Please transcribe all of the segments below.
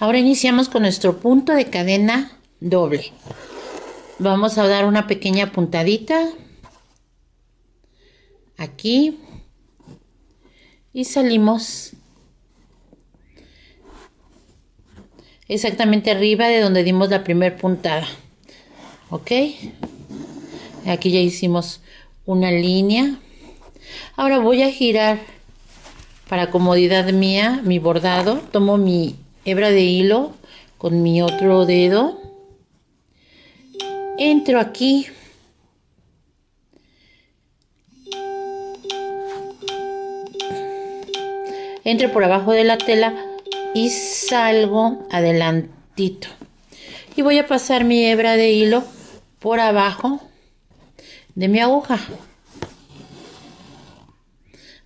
Ahora iniciamos con nuestro punto de cadena doble. Vamos a dar una pequeña puntadita aquí y salimos exactamente arriba de donde dimos la primera puntada. ¿Ok? Aquí ya hicimos una línea. Ahora voy a girar para comodidad mía mi bordado. Tomo mi hebra de hilo con mi otro dedo entro aquí entro por abajo de la tela y salgo adelantito y voy a pasar mi hebra de hilo por abajo de mi aguja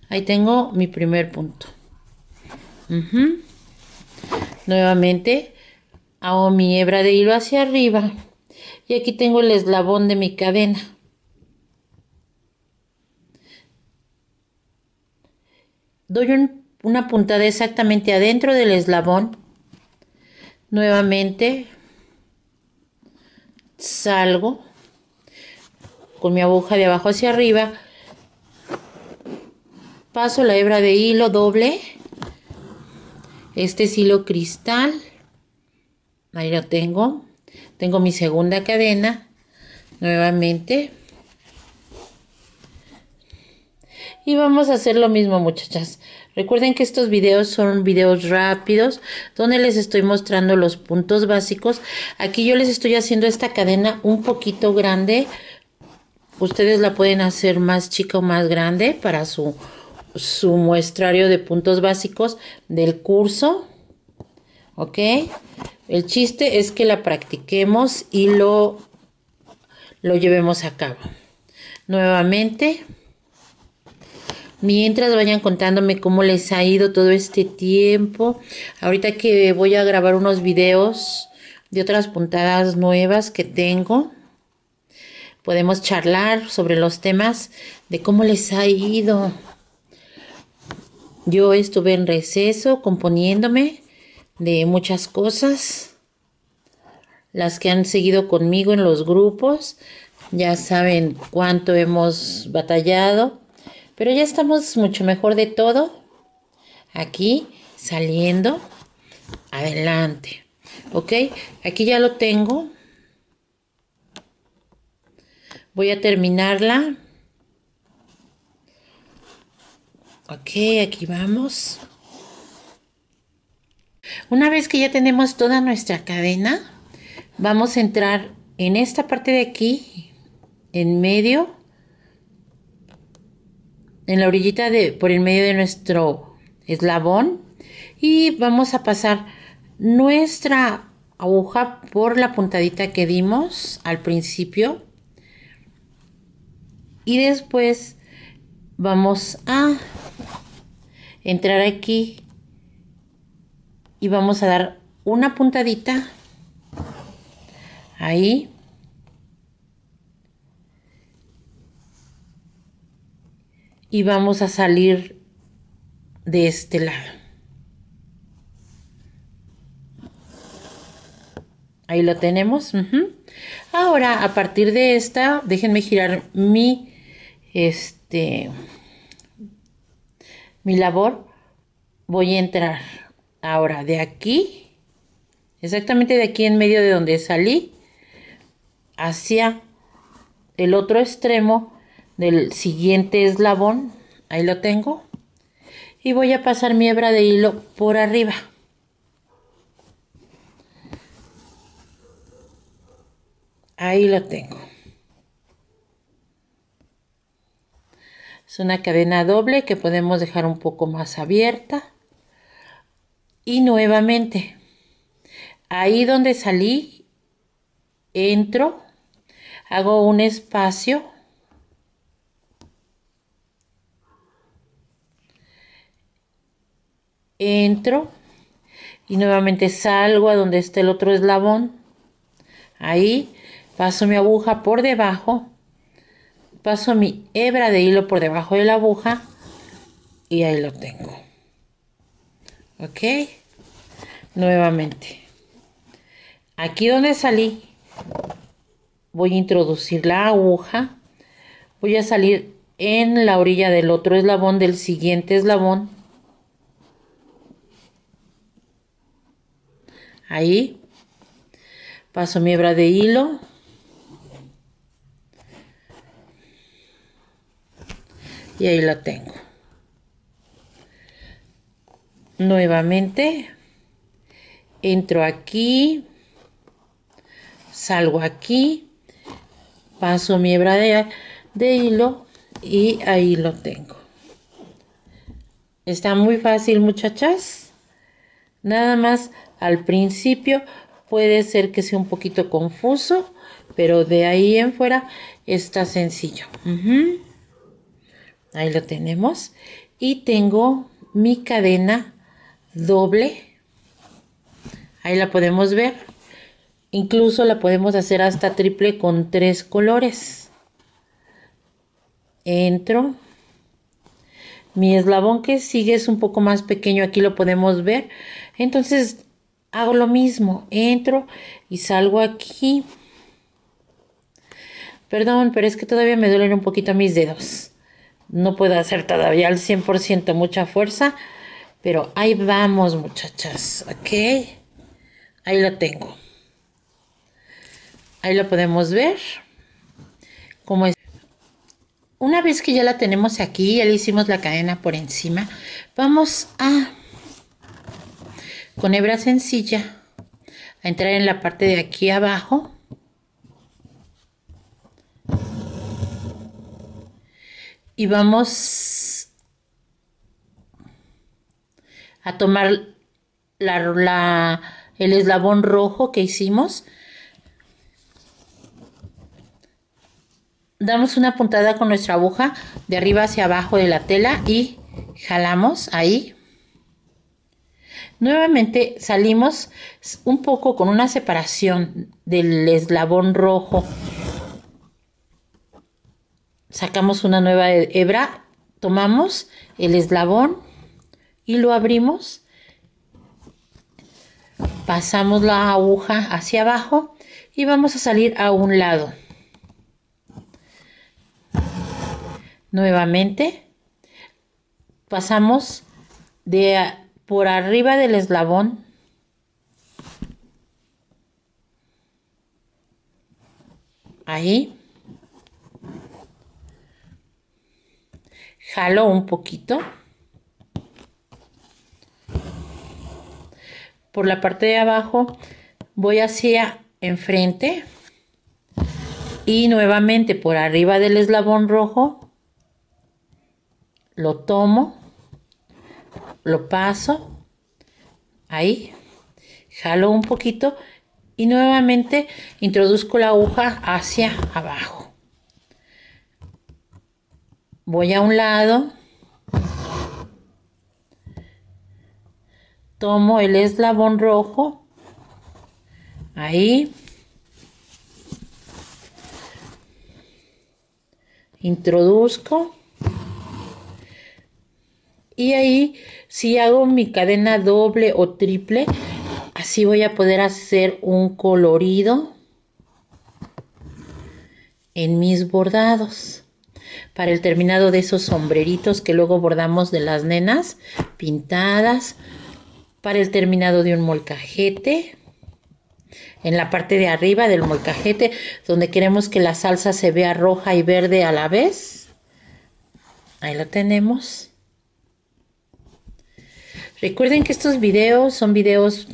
ahí tengo mi primer punto Nuevamente hago mi hebra de hilo hacia arriba y aquí tengo el eslabón de mi cadena. Doy una puntada exactamente adentro del eslabón. Nuevamente salgo con mi aguja de abajo hacia arriba. Paso la hebra de hilo doble este es hilo cristal ahí lo tengo tengo mi segunda cadena nuevamente y vamos a hacer lo mismo muchachas recuerden que estos videos son videos rápidos donde les estoy mostrando los puntos básicos aquí yo les estoy haciendo esta cadena un poquito grande ustedes la pueden hacer más chica o más grande para su su muestrario de puntos básicos del curso. ¿Ok? El chiste es que la practiquemos y lo, lo llevemos a cabo. Nuevamente, mientras vayan contándome cómo les ha ido todo este tiempo, ahorita que voy a grabar unos videos de otras puntadas nuevas que tengo, podemos charlar sobre los temas de cómo les ha ido. Yo estuve en receso componiéndome de muchas cosas. Las que han seguido conmigo en los grupos ya saben cuánto hemos batallado, pero ya estamos mucho mejor de todo. Aquí saliendo adelante. ¿Ok? Aquí ya lo tengo. Voy a terminarla. Ok, aquí vamos. Una vez que ya tenemos toda nuestra cadena, vamos a entrar en esta parte de aquí, en medio, en la orillita de, por el medio de nuestro eslabón y vamos a pasar nuestra aguja por la puntadita que dimos al principio y después vamos a entrar aquí y vamos a dar una puntadita ahí y vamos a salir de este lado ahí lo tenemos ahora a partir de esta déjenme girar mi este mi labor, voy a entrar. Ahora, de aquí, exactamente de aquí en medio de donde salí, hacia el otro extremo del siguiente eslabón, ahí lo tengo, y voy a pasar mi hebra de hilo por arriba. Ahí lo tengo. una cadena doble que podemos dejar un poco más abierta. Y nuevamente, ahí donde salí, entro, hago un espacio. Entro y nuevamente salgo a donde está el otro eslabón. Ahí paso mi aguja por debajo paso mi hebra de hilo por debajo de la aguja y ahí lo tengo ok nuevamente aquí donde salí voy a introducir la aguja voy a salir en la orilla del otro eslabón del siguiente eslabón ahí paso mi hebra de hilo y ahí la tengo nuevamente entro aquí salgo aquí paso mi hebra de, hilo y ahí lo tengo está muy fácil muchachas nada más al principio puede ser que sea un poquito confuso pero de ahí en fuera está sencillo Ahí lo tenemos. Y tengo mi cadena doble. Ahí la podemos ver. Incluso la podemos hacer hasta triple con tres colores. Entro. Mi eslabón que sigue es un poco más pequeño. Aquí lo podemos ver. Entonces hago lo mismo. Entro y salgo aquí. Perdón, pero es que todavía me duelen un poquito mis dedos no puedo hacer todavía al 100% mucha fuerza, pero ahí vamos muchachas, ¿ok? Ahí lo tengo. Ahí lo podemos ver. Como es. Una vez que ya la tenemos aquí, ya le hicimos la cadena por encima, vamos a, con hebra sencilla, a entrar en la parte de aquí abajo y vamos a tomar la, el eslabón rojo que hicimos. Damos una puntada con nuestra aguja de arriba hacia abajo de la tela y jalamos ahí. Nuevamente salimos un poco con una separación del eslabón rojo sacamos una nueva hebra, tomamos el eslabón y lo abrimos, pasamos la aguja hacia abajo y vamos a salir a un lado. Nuevamente pasamos de por arriba del eslabón ahí jalo un poquito por la parte de abajo voy hacia enfrente y nuevamente por arriba del eslabón rojo lo tomo lo paso ahí jalo un poquito y nuevamente introduzco la aguja hacia abajo voy a un lado, tomo el eslabón rojo, ahí, introduzco y ahí si hago mi cadena doble o triple así voy a poder hacer un colorido en mis bordados para el terminado de esos sombreritos que luego bordamos de las nenas pintadas, para el terminado de un molcajete, en la parte de arriba del molcajete, donde queremos que la salsa se vea roja y verde a la vez. Ahí lo tenemos. Recuerden que estos videos son videos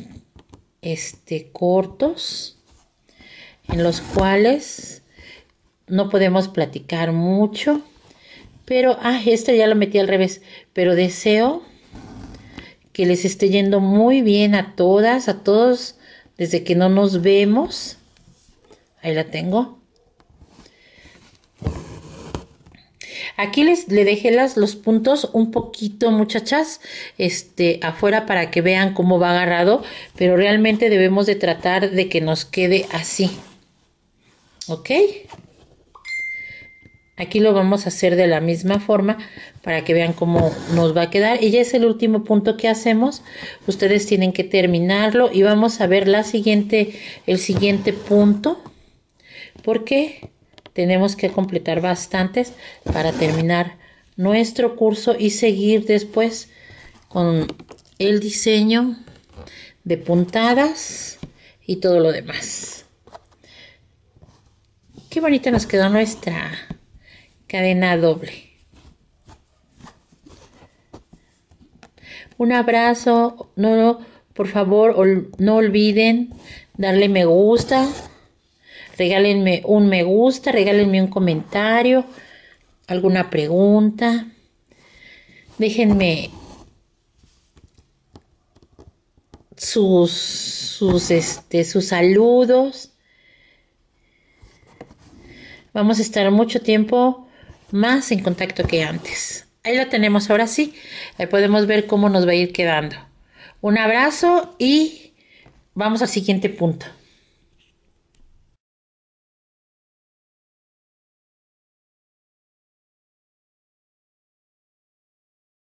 este, cortos, en los cuales no podemos platicar mucho, pero, ah, este ya lo metí al revés, pero deseo que les esté yendo muy bien a todas, a todos, desde que no nos vemos. Ahí la tengo. Aquí les le dejé las, los puntos un poquito, muchachas, este, afuera para que vean cómo va agarrado, pero realmente debemos de tratar de que nos quede así. ¿Ok? Aquí lo vamos a hacer de la misma forma para que vean cómo nos va a quedar. Y ya es el último punto que hacemos. Ustedes tienen que terminarlo y vamos a ver la siguiente, el siguiente punto. Porque tenemos que completar bastantes para terminar nuestro curso y seguir después con el diseño de puntadas y todo lo demás. Qué bonita nos quedó nuestra cadena doble. Un abrazo, no, no por favor, no olviden darle me gusta, regálenme un me gusta, regálenme un comentario, alguna pregunta. Déjenme sus sus este, sus saludos. Vamos a estar mucho tiempo más en contacto que antes. Ahí lo tenemos ahora sí. Ahí podemos ver cómo nos va a ir quedando. Un abrazo y vamos al siguiente punto.